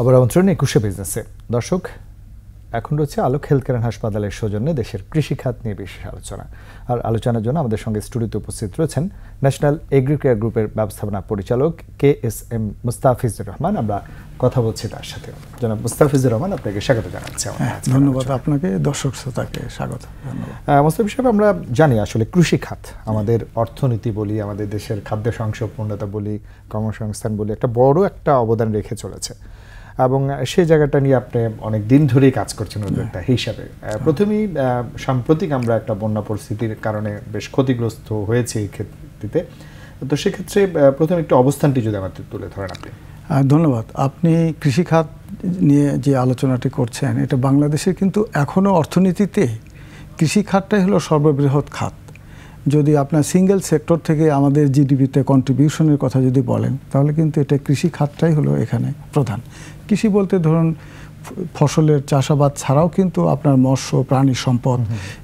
আবার আমন্ত্রণ একুশে বিজনেসে দর্শক এখন রয়েছে আলোক হেলথ কেয়ার হাসপাতালের সৌজন্যে দেশের কৃষিখাত নিয়ে বিশেষ আলোচনা আর আলোচনার জন্য আমাদের সঙ্গে স্টুডিওতে উপস্থিত রয়েছেন ন্যাশনাল এগ্রিকেয়ার গ্রুপের ব্যবস্থাপনা পরিচালক K S M Mustafizur Rahman আমরা কথা বলছি তার সাথে জনাব মুস্তাফিজুর রহমান আপনাকে স্বাগত জানাচ্ছি হ্যাঁ, ধন্যবাদ আপনাকে দর্শক শ্রোতাকে স্বাগত মুস্তাফি সাহেব আমরা জানি আসলে কৃষিখাত আমাদের অর্থনীতি বলি আমাদের দেশের খাদ্য পূর্ণতা বলি কর্মসংস্থান বলি একটা বড় একটা অবদান রেখে চলেছে এবং সেই জায়গাটা নিয়ে আপনি অনেক দিন ধরেই কাজ করছেন উদ্যোক্তা হিসাবে প্রথমেই সাম্প্রতিক আমরা একটা বন্যা পরিস্থিতির কারণে বেশ ক্ষতিগ্রস্ত হয়েছে এই ক্ষেত্রটিতে তো সেক্ষেত্রে প্রথমে একটু অবস্থানটি যদি আমাদের তুলে ধরেন আপনি ধন্যবাদ আপনি কৃষিখাত নিয়ে যে আলোচনাটি করছেন এটা বাংলাদেশের কিন্তু এখনও অর্থনীতিতে কৃষিখাতটাই হলো সর্ববৃহৎ খাত যদি আপনার সিঙ্গেল সেক্টর থেকে আমাদের জিডিপিতে কন্ট্রিবিউশনের কথা যদি বলেন তাহলে কিন্তু এটা কৃষি খাতটাই হলো এখানে প্রধান কৃষি বলতে ধরুন ফসলের চাষাবাদ ছাড়াও কিন্তু আপনার মৎস্য প্রাণী সম্পদ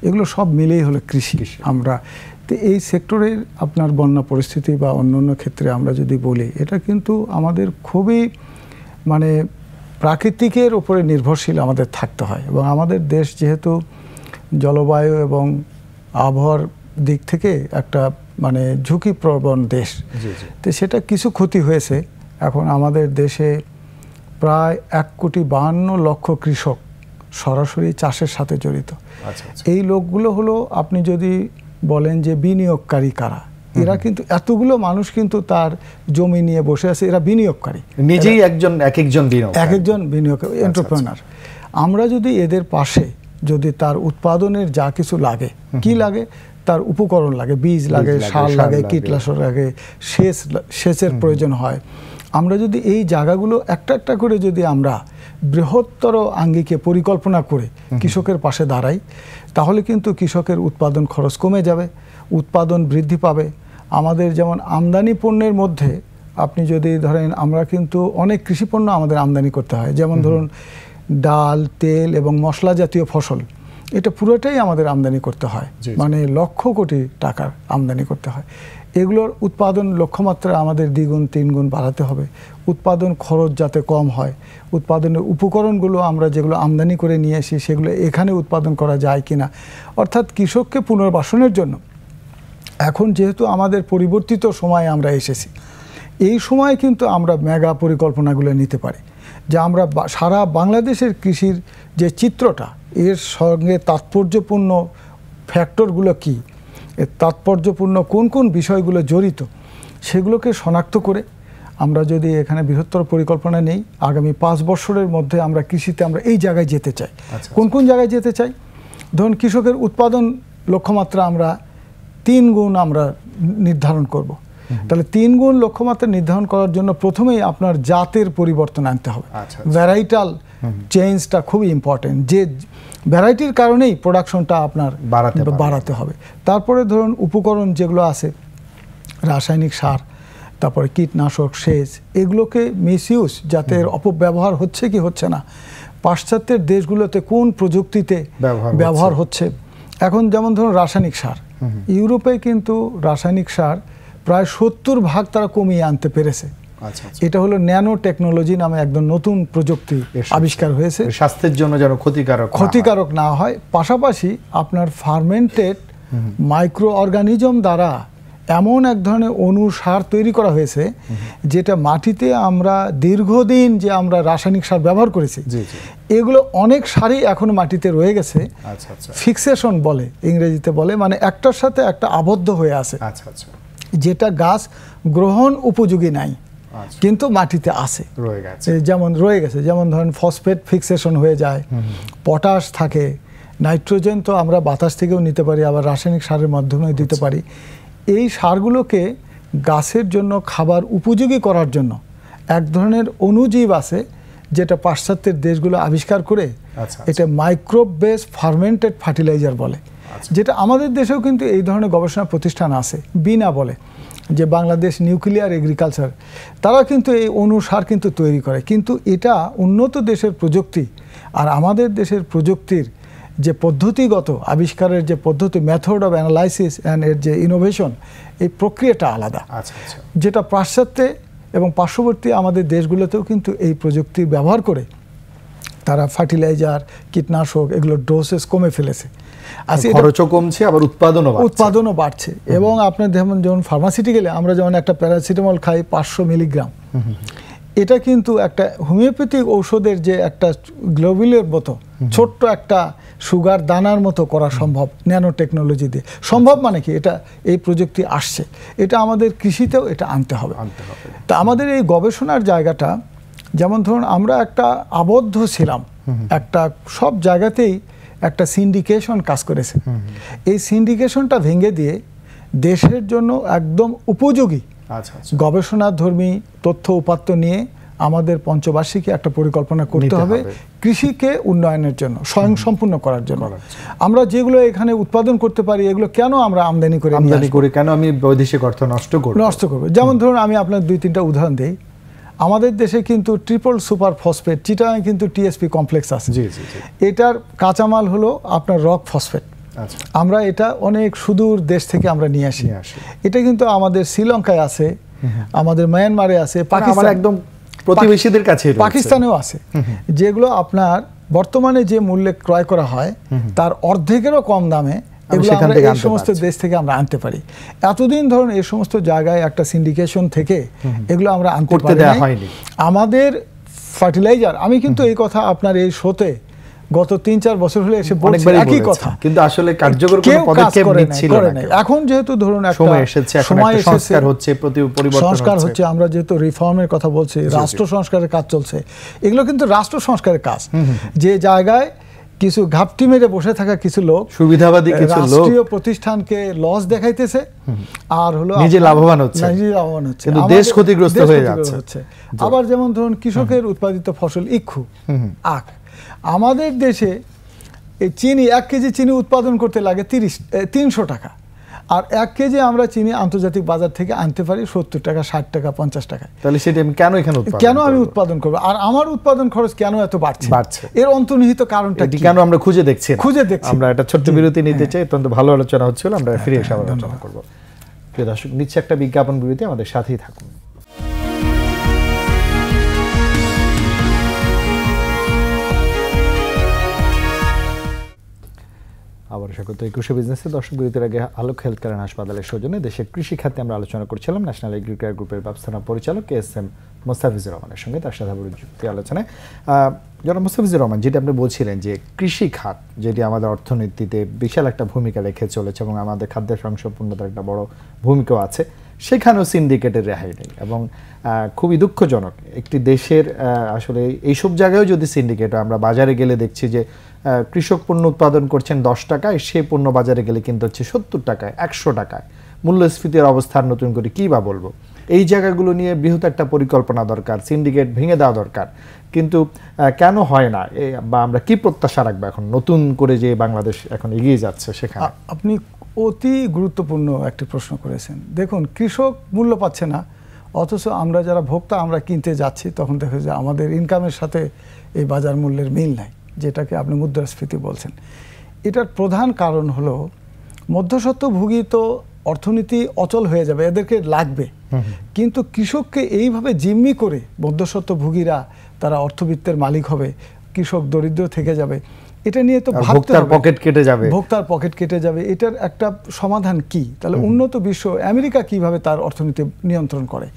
এগুলো সব মিলেই হলো কৃষি আমরা তো এই সেক্টরের আপনার বন্যা পরিস্থিতি বা অন্য অন্য ক্ষেত্রে আমরা যদি বলি এটা কিন্তু আমাদের খুবই মানে প্রাকৃতিকের ওপরে নির্ভরশীল আমাদের থাকতে হয় এবং আমাদের দেশ যেহেতু জলবায়ু এবং আবহাওয়ার দিক থেকে একটা মানে ঝুঁকিপ্রবণ দেশ তো সেটা কিছু ক্ষতি হয়েছে এখন আমাদের দেশে প্রায় এক কোটি বাহান্ন লক্ষ কৃষক সরাসরি চাষের সাথে জড়িত আচ্ছা, আচ্ছা। এই লোকগুলো হলো আপনি যদি বলেন যে বিনিয়োগকারী কারা এরা কিন্তু এতগুলো মানুষ কিন্তু তার জমি নিয়ে বসে আছে এরা বিনিয়োগকারী নিজেই একজন এক একজন এক একজন বিনিয়োগ এন্টারপ্রেনার আচ্ছা, আমরা যদি এদের পাশে যদি তার উৎপাদনের যা কিছু লাগে কি লাগে তার উপকরণ লাগে বীজ লাগে সার লাগে কীটনাশক লাগে সেচ সেচের প্রয়োজন হয় আমরা যদি এই জায়গাগুলো একটা একটা করে যদি আমরা বৃহত্তর আঙ্গিকে পরিকল্পনা করে কৃষকের পাশে দাঁড়াই তাহলে কিন্তু কৃষকের উৎপাদন খরচ কমে যাবে উৎপাদন বৃদ্ধি পাবে আমাদের যেমন আমদানি পণ্যের মধ্যে আপনি যদি ধরেন আমরা কিন্তু অনেক কৃষিপণ্য আমাদের আমদানি করতে হয় যেমন ধরুন ডাল তেল এবং মশলা জাতীয় ফসল এটা পুরোটাই আমাদের আমদানি করতে হয় মানে লক্ষ কোটি টাকার আমদানি করতে হয় এগুলোর উৎপাদন লক্ষ্যমাত্রা আমাদের দ্বিগুণ তিনগুণ বাড়াতে হবে উৎপাদন খরচ যাতে কম হয় উৎপাদনের উপকরণগুলো আমরা যেগুলো আমদানি করে নিয়ে আসি সেগুলো এখানে উৎপাদন করা যায় কিনা অর্থাৎ কৃষককে পুনর্বাসনের জন্য এখন যেহেতু আমাদের পরিবর্তিত সময়ে আমরা এসেছি এই সময় কিন্তু আমরা মেগা পরিকল্পনাগুলো নিতে পারি যে আমরা সারা বাংলাদেশের কৃষির যে চিত্রটা এর সঙ্গে তাৎপর্যপূর্ণ ফ্যাক্টরগুলো কী এর তাৎপর্যপূর্ণ কোন কোন বিষয়গুলো জড়িত সেগুলোকে শনাক্ত করে আমরা যদি এখানে বৃহত্তর পরিকল্পনা নেই আগামী পাঁচ বছরের মধ্যে আমরা কৃষিতে আমরা এই জায়গায় যেতে চাই আচ্ছা, আচ্ছা। কোন কোন জায়গায় যেতে চাই ধরুন কৃষকের উৎপাদন লক্ষ্যমাত্রা আমরা তিন গুণ আমরা নির্ধারণ করব তাহলে তিন গুণ লক্ষ্যমাত্রা নির্ধারণ করার জন্য প্রথমেই আপনার জাতের পরিবর্তন আনতে হবে ভ্যারাইটাল চেঞ্জটা খুবই ইম্পর্টেন্ট যে ভ্যারাইটির কারণেই প্রোডাকশনটা আপনার বাড়াতে বাড়াতে হবে তারপরে ধরুন উপকরণ যেগুলো আছে রাসায়নিক সার তারপরে কীটনাশক সেচ এগুলোকে মিসইউজ যাতে অপব্যবহার হচ্ছে কি হচ্ছে না পাশ্চাত্যের দেশগুলোতে কোন প্রযুক্তিতে ব্যবহার হচ্ছে এখন যেমন ধরুন রাসায়নিক সার ইউরোপে কিন্তু রাসায়নিক সার প্রায় সত্তর ভাগ তারা কমিয়ে আনতে পেরেছে আচ্ছা, আচ্ছা। এটা হলো ন্যানো টেকনোলজি নামে একদম নতুন প্রযুক্তি আবিষ্কার হয়েছে স্বাস্থ্যের জন্য যেন ক্ষতিকারক ক্ষতিকারক না হয় পাশাপাশি আপনার ফার্মেন্টেড মাইক্রো অর্গানিজম দ্বারা এমন এক ধরনের অণু সার তৈরি করা হয়েছে যেটা মাটিতে আমরা দীর্ঘদিন যে আমরা রাসায়নিক সার ব্যবহার করেছি এগুলো অনেক সারই এখন মাটিতে রয়ে গেছে আচ্ছা, ফিক্সেশন বলে ইংরেজিতে বলে মানে একটার সাথে একটা আবদ্ধ হয়ে আছে আচ্ছা আচ্ছা যেটা গাছ গ্রহণ উপযোগী নাই আচ্ছা। কিন্তু মাটিতে আসে যেমন রয়ে গেছে যেমন ধরেন ফসফেট ফিক্সেশন হয়ে যায় পটাশ থাকে নাইট্রোজেন তো আমরা বাতাস থেকেও নিতে পারি আবার রাসায়নিক সারের মাধ্যমে দিতে আচ্ছা। পারি এই সারগুলোকে গাছের জন্য খাবার উপযোগী করার জন্য এক ধরনের অনুজীব আছে যেটা পাশ্চাত্যের দেশগুলো আবিষ্কার করে আচ্ছা, এটা মাইক্রোব বেস ফার্মেন্টেড ফার্টিলাইজার বলে যেটা আমাদের দেশেও কিন্তু এই ধরনের গবেষণা প্রতিষ্ঠান আছে বিনা বলে যে বাংলাদেশ নিউক্লিয়ার এগ্রিকালচার তারা কিন্তু এই অনুসার কিন্তু তৈরি করে কিন্তু এটা উন্নত দেশের প্রযুক্তি আর আমাদের দেশের প্রযুক্তির যে পদ্ধতিগত আবিষ্কারের যে পদ্ধতি মেথড অফ অ্যানালাইসিস অ্যান্ড এর যে ইনোভেশন এই প্রক্রিয়াটা আলাদা আচ্ছা, আচ্ছা। যেটা পাশ্চাত্যে এবং পার্শ্ববর্তী আমাদের দেশগুলোতেও কিন্তু এই প্রযুক্তির ব্যবহার করে তারা ফার্টিলাইজার কীটনাশক এগুলোর ডোসেস কমে ফেলেছে আসি খরচও কমছে আবার উৎপাদনও উৎপাদনও বাড়ছে এবং আপনার যেমন যেমন ফার্মাসিউটিক্যালে আমরা যেমন একটা প্যারাসিটামল খাই পাঁচশো মিলিগ্রাম এটা কিন্তু একটা হোমিওপ্যাথিক ঔষধের যে একটা গ্লোবিলের মতো ছোট্ট একটা সুগার দানার মতো করা সম্ভব ন্যানো টেকনোলজি দিয়ে সম্ভব মানে কি এটা এই প্রযুক্তি আসছে এটা আমাদের কৃষিতেও এটা আনতে হবে তা আমাদের এই গবেষণার জায়গাটা যেমন ধরুন আমরা একটা আবদ্ধ ছিলাম একটা সব জায়গাতেই একটা সিন্ডিকেশন কাজ করেছে এই সিন্ডিকেশনটা ভেঙে দিয়ে দেশের জন্য একদম উপযোগী আচ্ছা, আচ্ছা। গবেষণাধর্মী তথ্য উপাত্ত নিয়ে আমাদের পঞ্চবার্ষিকী একটা পরিকল্পনা করতে হবে কৃষিকে উন্নয়নের জন্য স্বয়ংসম্পূর্ণ করার জন্য আমরা যেগুলো এখানে উৎপাদন করতে পারি এগুলো কেন আমরা আমদানি করে আমদানি করে কেন আমি বৈদেশিক অর্থ নষ্ট করব নষ্ট করব যেমন ধরুন আমি আপনার দুই তিনটা উদাহরণ দিই আমাদের দেশে কিন্তু ট্রিপল সুপার ফসফেট চিটা কিন্তু টিএসপি কমপ্লেক্স আছে এটার কাঁচামাল হলো আপনার রক ফসফেট আচ্ছা। আমরা এটা অনেক সুদূর দেশ থেকে আমরা নিয়ে আসি এটা কিন্তু আমাদের শ্রীলঙ্কায় আছে আমাদের মায়ানমারে আছে মানে পাকিস্তান একদম প্রতিবেশীদের কাছে পাকিস্তানেও আছে যেগুলো আপনার বর্তমানে যে মূল্যে ক্রয় করা হয় তার অর্ধেকেরও কম দামে এগুলো আমরা এই সমস্ত দেশ থেকে আমরা আনতে পারি এতদিন ধরুন এই সমস্ত জায়গায় একটা সিন্ডিকেশন থেকে এগুলো আমরা আনতে পারি আমাদের ফার্টিলাইজার আমি কিন্তু এই কথা আপনার এই শোতে গত তিন চার বছর হলে এসে একই কথা কিন্তু আসলে কার্যকর কোনো পদক্ষেপ নিচ্ছিল না এখন যেহেতু ধরুন একটা সময় এসেছে সংস্কার হচ্ছে প্রতি পরিবর্তন সংস্কার হচ্ছে আমরা যেহেতু রিফর্মের কথা বলছি রাষ্ট্র সংস্কারের কাজ চলছে এগুলো কিন্তু রাষ্ট্র সংস্কারের কাজ যে জায়গায় কিছু ঘাপটি মেরে বসে থাকা কিছু লোক সুবিধাবাদী কিছু লোক রাষ্ট্রীয় প্রতিষ্ঠানকে লস দেখাইতেছে আর হলো নিজে লাভবান হচ্ছে নিজে লাভবান হচ্ছে কিন্তু দেশ ক্ষতিগ্রস্ত হয়ে যাচ্ছে আবার যেমন ধরুন কৃষকের উৎপাদিত ফসল ইক্ষু আখ আমাদের দেশে চিনি এক কেজি চিনি উৎপাদন করতে লাগে তিরিশ তিনশো টাকা আর এক কেজি আমরা চিনি আন্তর্জাতিক বাজার থেকে আনতে পারি সত্তর টাকা ষাট টাকা পঞ্চাশ টাকায় তাহলে সেটা আমি কেন এখানে কেন আমি উৎপাদন করবো আর আমার উৎপাদন খরচ কেন এত বাড়ছে বাড়ছে এর অন্তর্নিহিত কারণটা কেন আমরা খুঁজে দেখছি খুঁজে দেখছি আমরা একটা ছোট্ট বিরতি নিতে হ্যাঁ। চাই অত্যন্ত ভালো আলোচনা হচ্ছিল আমরা হ্যাঁ, ফিরে এসে হ্যাঁ, আলোচনা করবো প্রিয় দর্শক নিচ্ছে একটা বিজ্ঞাপন বিরতি আমাদের সাথেই থাকুন আবার স্বাগত একুশে বিজনেসে দর্শক বিরতির আগে আলোক হেলথ কেয়ার হাসপাতালের সৌজন্যে দেশের কৃষি খাতে আমরা আলোচনা করছিলাম ন্যাশনাল এগ্রিকালচার গ্রুপের ব্যবস্থাপনা পরিচালক এস এম মোস্তাফিজুর রহমানের সঙ্গে তার সাথে যুক্তি আলোচনায় জনাব মুস্তাফিজুর রহমান যেটি আপনি বলছিলেন যে কৃষি খাত যেটি আমাদের অর্থনীতিতে বিশাল একটা ভূমিকা রেখে চলেছে এবং আমাদের সংসদ পূর্ণতার একটা বড় ভূমিকাও আছে সেখানেও সিন্ডিকেটের রেহাই নেই এবং খুবই দুঃখজনক একটি দেশের আসলে এইসব জায়গায়ও যদি সিন্ডিকেট আমরা বাজারে গেলে দেখছি যে কৃষক পণ্য উৎপাদন করছেন দশ টাকায় সে পণ্য বাজারে গেলে কিন্তু হচ্ছে সত্তর টাকায় একশো টাকায় মূল্যস্ফীতির অবস্থান নতুন করে কী বা বলবো এই জায়গাগুলো নিয়ে বৃহৎ একটা পরিকল্পনা দরকার সিন্ডিকেট ভেঙে দেওয়া দরকার কিন্তু কেন হয় না বা আমরা কি প্রত্যাশা রাখবো এখন নতুন করে যে বাংলাদেশ এখন এগিয়ে যাচ্ছে সেখানে আপনি অতি গুরুত্বপূর্ণ একটি প্রশ্ন করেছেন দেখুন কৃষক মূল্য পাচ্ছে না অথচ আমরা যারা ভোক্তা আমরা কিনতে যাচ্ছি তখন দেখা যে আমাদের ইনকামের সাথে এই বাজার মূল্যের মিল নাই যেটাকে আপনি মুদ্রাস্ফীতি বলছেন এটার প্রধান কারণ মধ্যস্বত্ব মধ্যস্বত্বভোগী তো অর্থনীতি অচল হয়ে যাবে এদেরকে লাগবে কিন্তু কৃষককে এইভাবে জিম্মি করে মধ্যস্বত্বভোগীরা তারা অর্থবিত্তের মালিক হবে কৃষক দরিদ্র থেকে যাবে এটা নিয়ে তো ভোক্তার পকেট কেটে যাবে ভোক্তার পকেট কেটে যাবে এটার একটা সমাধান কি তাহলে উন্নত বিশ্ব আমেরিকা কিভাবে তার অর্থনীতি নিয়ন্ত্রণ করে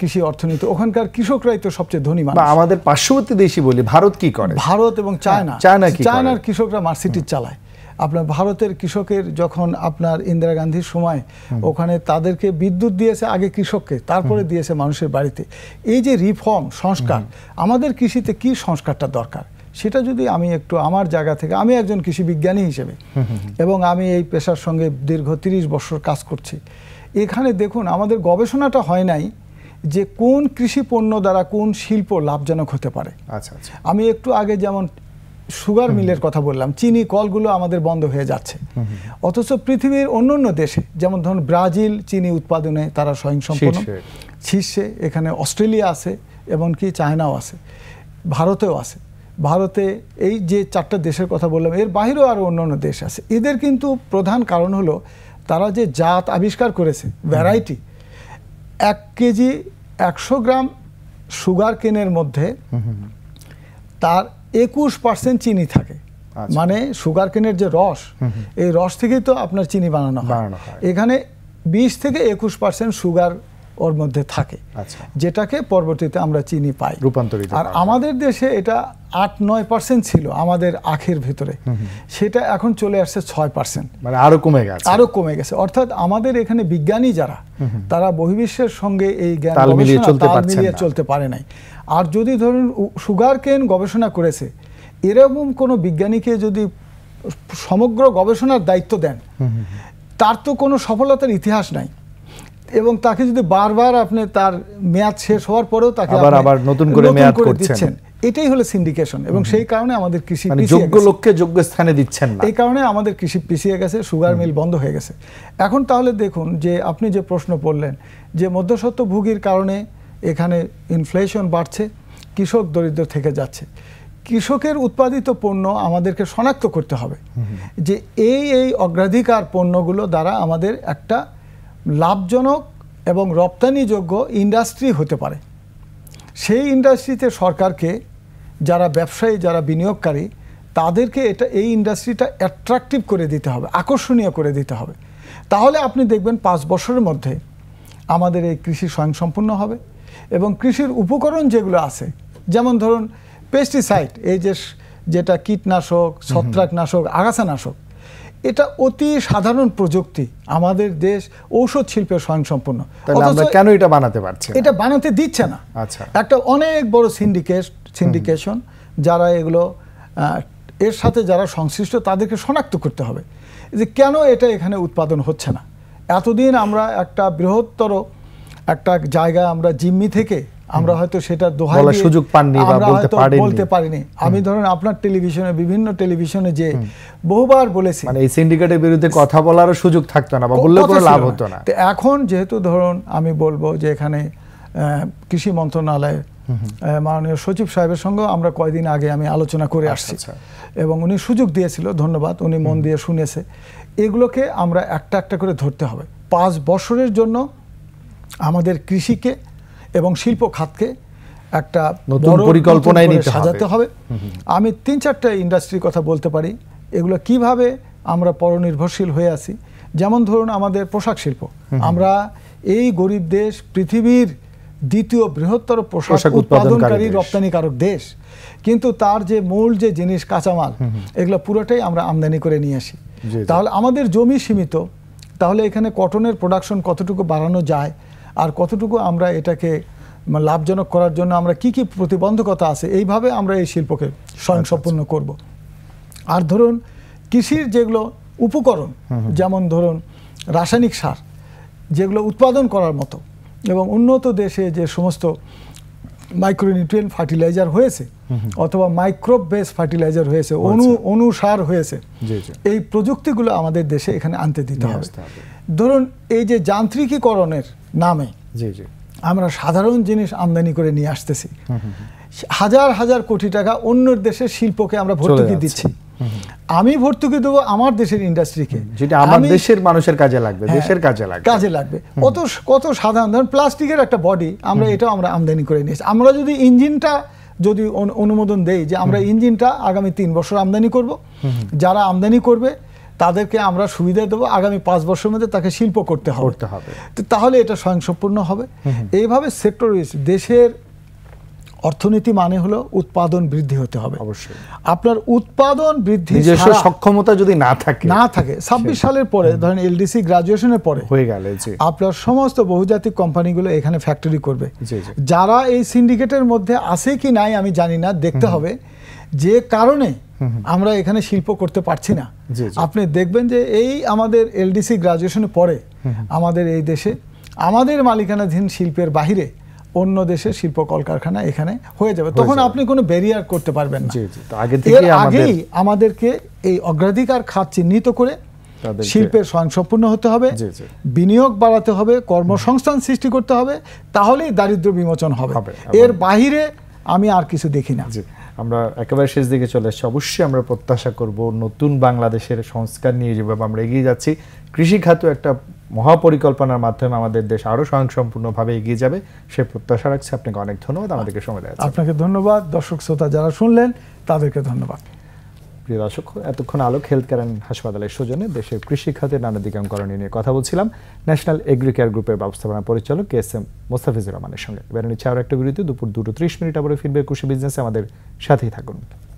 কৃষি অর্থনীতি ওখানকার কৃষকরাই তো সবচেয়ে ধনী মানুষ আমাদের পার্শ্ববর্তী দেশই বলি ভারত কি করে ভারত এবং হ্যাঁ, চায়না চায়না চায়নার কৃষকরা মার্সিডিজ চালায় আপনার ভারতের কৃষকের যখন আপনার ইন্দিরা গান্ধীর সময় ওখানে তাদেরকে বিদ্যুৎ দিয়েছে আগে কৃষককে তারপরে দিয়েছে মানুষের বাড়িতে এই যে রিফর্ম সংস্কার আমাদের কৃষিতে কি সংস্কারটা দরকার সেটা যদি আমি একটু আমার জায়গা থেকে আমি একজন কৃষি বিজ্ঞানী হিসেবে এবং আমি এই পেশার সঙ্গে দীর্ঘ তিরিশ বছর কাজ করছি এখানে দেখুন আমাদের গবেষণাটা হয় নাই যে কোন কৃষি পণ্য দ্বারা কোন শিল্প লাভজনক হতে পারে আচ্ছা, আচ্ছা। আমি একটু আগে যেমন সুগার মিলের কথা বললাম চিনি কলগুলো আমাদের বন্ধ হয়ে যাচ্ছে অথচ পৃথিবীর অন্য অন্য দেশে যেমন ধরুন ব্রাজিল চিনি উৎপাদনে তারা স্বয়ংসম্পূর্ণ শীর্ষে এখানে অস্ট্রেলিয়া আছে এবং কি চায়নাও আছে ভারতেও আছে ভারতে এই যে চারটা দেশের কথা বললাম এর বাহিরেও আরও অন্য অন্য দেশ আছে এদের কিন্তু প্রধান কারণ হলো তারা যে জাত আবিষ্কার করেছে ভ্যারাইটি এক কেজি একশো গ্রাম সুগার কেনের মধ্যে তার একুশ পার্সেন্ট চিনি থাকে আচ্ছা। মানে সুগার কেনের যে রস এই রস থেকেই তো আপনার চিনি বানানো হয় এখানে বিশ থেকে একুশ পার্সেন্ট সুগার ওর মধ্যে থাকে আচ্ছা। যেটাকে পরবর্তীতে আমরা চিনি পাই রূপান্তরিত আর আমাদের দেশে এটা আট নয় পার্সেন্ট ছিল আমাদের আখের ভেতরে সেটা এখন চলে আসছে ছয় পার্সেন্ট মানে আরো কমে গেছে আরো কমে গেছে অর্থাৎ আমাদের এখানে বিজ্ঞানী যারা তারা বহির্বিশ্বের সঙ্গে এই জ্ঞান মিলিয়ে চলতে পারে নাই আর যদি ধরুন সুগার কেন গবেষণা করেছে এরকম কোনো বিজ্ঞানীকে যদি সমগ্র গবেষণার দায়িত্ব দেন তার তো কোনো সফলতার ইতিহাস নাই এবং তাকে যদি বারবার আপনি তার মেয়াদ শেষ হওয়ার পরেও তাকে আবার আবার নতুন করে মেয়াদ করছেন এটাই হলো সিন্ডিকেশন এবং সেই কারণে আমাদের কৃষি মানে যোগ্য লোককে যোগ্য স্থানে দিচ্ছেন না এই কারণে আমাদের কৃষি পিছিয়ে গেছে সুগার মিল বন্ধ হয়ে গেছে এখন তাহলে দেখুন যে আপনি যে প্রশ্ন করলেন যে ভুগির কারণে এখানে ইনফ্লেশন বাড়ছে কৃষক দরিদ্র থেকে যাচ্ছে কৃষকের উৎপাদিত পণ্য আমাদেরকে শনাক্ত করতে হবে যে এই এই অগ্রাধিকার পণ্যগুলো দ্বারা আমাদের একটা লাভজনক এবং রপ্তানিযোগ্য ইন্ডাস্ট্রি হতে পারে সেই ইন্ডাস্ট্রিতে সরকারকে যারা ব্যবসায়ী যারা বিনিয়োগকারী তাদেরকে এটা এই ইন্ডাস্ট্রিটা অ্যাট্রাকটিভ করে দিতে হবে আকর্ষণীয় করে দিতে হবে তাহলে আপনি দেখবেন পাঁচ বছরের মধ্যে আমাদের এই কৃষি স্বয়ংসম্পূর্ণ হবে এবং কৃষির উপকরণ যেগুলো আছে যেমন ধরুন পেস্টিসাইড এই যে যেটা কীটনাশক ছত্রাকনাশক আগাছানাশক এটা অতি সাধারণ প্রযুক্তি আমাদের দেশ ঔষধ শিল্পের স্বয়ংসম্পূর্ণ কেন এটা বানাতে পারছি এটা বানাতে দিচ্ছে না আচ্ছা একটা অনেক বড় সিন্ডিকেট সিন্ডিকেশন যারা এগুলো এর সাথে যারা সংশ্লিষ্ট তাদেরকে শনাক্ত করতে হবে যে কেন এটা এখানে উৎপাদন হচ্ছে না এতদিন আমরা একটা বৃহত্তর একটা জায়গা আমরা জিম্মি থেকে আমরা হয়তো সেটা দোহাই সুযোগ পাননি বলতে পারিনি আমি ধরুন আপনার টেলিভিশনে বিভিন্ন টেলিভিশনে যে বহুবার বলেছি মানে এই সিন্ডিকেটের বিরুদ্ধে কথা বলার সুযোগ থাকতো না বা বললে কোনো লাভ হতো না তো এখন যেহেতু ধরুন আমি বলবো যে এখানে কৃষি মন্ত্রণালয়ের মাননীয় সচিব সাহেবের সঙ্গে আমরা কয়দিন আগে আমি আলোচনা করে আচ্ছা, আসছি আচ্ছা। এবং উনি সুযোগ দিয়েছিল ধন্যবাদ উনি মন দিয়ে শুনেছে এগুলোকে আমরা একটা একটা করে ধরতে হবে পাঁচ বছরের জন্য আমাদের কৃষিকে এবং শিল্প খাতকে একটা নতুন পরিকল্পনায় নিতে সাজাতে হবে আমি তিন চারটা ইন্ডাস্ট্রির কথা বলতে পারি এগুলো কিভাবে আমরা পরনির্ভরশীল হয়ে আছি যেমন ধরুন আমাদের পোশাক শিল্প আমরা এই গরিব দেশ পৃথিবীর দ্বিতীয় বৃহত্তর পোশাক উৎপাদনকারী রপ্তানিকারক দেশ কিন্তু তার যে মূল যে জিনিস কাঁচামাল এগুলো পুরোটাই আমরা আমদানি করে নিয়ে আসি তাহলে আমাদের জমি সীমিত তাহলে এখানে কটনের প্রোডাকশন কতটুকু বাড়ানো যায় আর কতটুকু আমরা এটাকে মানে, লাভজনক করার জন্য আমরা কি কি প্রতিবন্ধকতা আছে এইভাবে আমরা এই শিল্পকে স্বয়ংসম্পূর্ণ আচ্ছা, আচ্ছা। করব। আর ধরুন কৃষির যেগুলো উপকরণ যেমন ধরুন রাসায়নিক সার যেগুলো উৎপাদন করার মতো এবং উন্নত দেশে যে সমস্ত মাইক্রোনিউট্রিয়েন্ট ফার্টিলাইজার হয়েছে অথবা মাইক্রোব বেস ফার্টিলাইজার হয়েছে আচ্ছা। অনু অনুসার হয়েছে এই প্রযুক্তিগুলো আমাদের দেশে এখানে আনতে দিতে হবে ধরুন এই যে যান্ত্রিকীকরণের নামে জি জি আমরা সাধারণ জিনিস আমদানি করে নিয়ে আসতেছি হাজার হাজার কোটি টাকা অন্য দেশের শিল্পকে আমরা ভর্তুকি দিচ্ছি আমি ভর্তুকি দেবো আমার দেশের ইন্ডাস্ট্রিকে যেটা আমার দেশের মানুষের কাজে লাগবে হ্যাঁ, দেশের কাজে লাগবে কাজে লাগবে কত কত সাধারণ ধরুন প্লাস্টিকের একটা বডি আমরা এটাও আমরা আমদানি করে নিয়েছি আমরা যদি ইঞ্জিনটা যদি অনুমোদন দেই যে আমরা ইঞ্জিনটা আগামী তিন বছর আমদানি করব যারা আমদানি করবে তাদেরকে আমরা সুবিধা দেবো আগামী পাঁচ বছরের মধ্যে তাকে শিল্প করতে করতে হবে তাহলে এটা স্বয়ংসম্পূর্ণ হবে এইভাবে সেক্টর দেশের অর্থনীতি মানে হলো উৎপাদন বৃদ্ধি হতে হবে অবশ্যই আপনার উৎপাদন বৃদ্ধি সক্ষমতা যদি না থাকে না থাকে ছাব্বিশ সালের পরে ধরেন এলডিসি গ্রাজুয়েশনের পরে হয়ে গেলে আপনার সমস্ত বহুজাতিক কোম্পানিগুলো এখানে ফ্যাক্টরি করবে যারা এই সিন্ডিকেটের মধ্যে আছে কি নাই আমি জানি না দেখতে হবে যে কারণে আমরা এখানে শিল্প করতে পারছি না আপনি দেখবেন যে এই আমাদের এলডিসি গ্রাজুয়েশনে পরে আমাদের এই দেশে আমাদের মালিকানাধীন শিল্পের বাহিরে অন্য দেশের শিল্প কলকারখানা এখানে হয়ে যাবে তখন আপনি কোনো ব্যারিয়ার করতে পারবেন এর আগেই আমাদেরকে এই অগ্রাধিকার খাত চিহ্নিত করে শিল্পের স্বয়ংসম্পূর্ণ হতে হবে বিনিয়োগ বাড়াতে হবে কর্মসংস্থান সৃষ্টি করতে হবে তাহলেই দারিদ্র বিমোচন হবে এর বাহিরে আমি আর কিছু দেখি না আমরা একেবারে শেষ দিকে চলে এসেছি অবশ্যই আমরা প্রত্যাশা করব নতুন বাংলাদেশের সংস্কার নিয়ে যেভাবে আমরা এগিয়ে যাচ্ছি কৃষি একটা মহাপরিকল্পনার মাধ্যমে আমাদের দেশ আরও স্বয়ংসম্পূর্ণভাবে এগিয়ে যাবে সে প্রত্যাশা রাখছি আপনাকে অনেক ধন্যবাদ আমাদেরকে সময় দেওয়া আপনাকে ধন্যবাদ দর্শক শ্রোতা যারা শুনলেন তাদেরকে ধন্যবাদ প্রিয় দর্শক এতক্ষণ আলোক হেলথ কেয়ার অ্যান্ড হাসপাতালের সৌজন্যে দেশের কৃষি খাতে নানা করণীয় নিয়ে কথা বলছিলাম ন্যাশনাল এগ্রি কেয়ার গ্রুপের ব্যবস্থাপনা পরিচালক কে এস এম মোস্তাফিজুর রহমানের সঙ্গে বেরোনি নিচ্ছে আরও একটা বিরতি দুপুর দুটো ত্রিশ মিনিট আবার ফিরবে কৃষি বিজনেসে আমাদের সাথেই থাকুন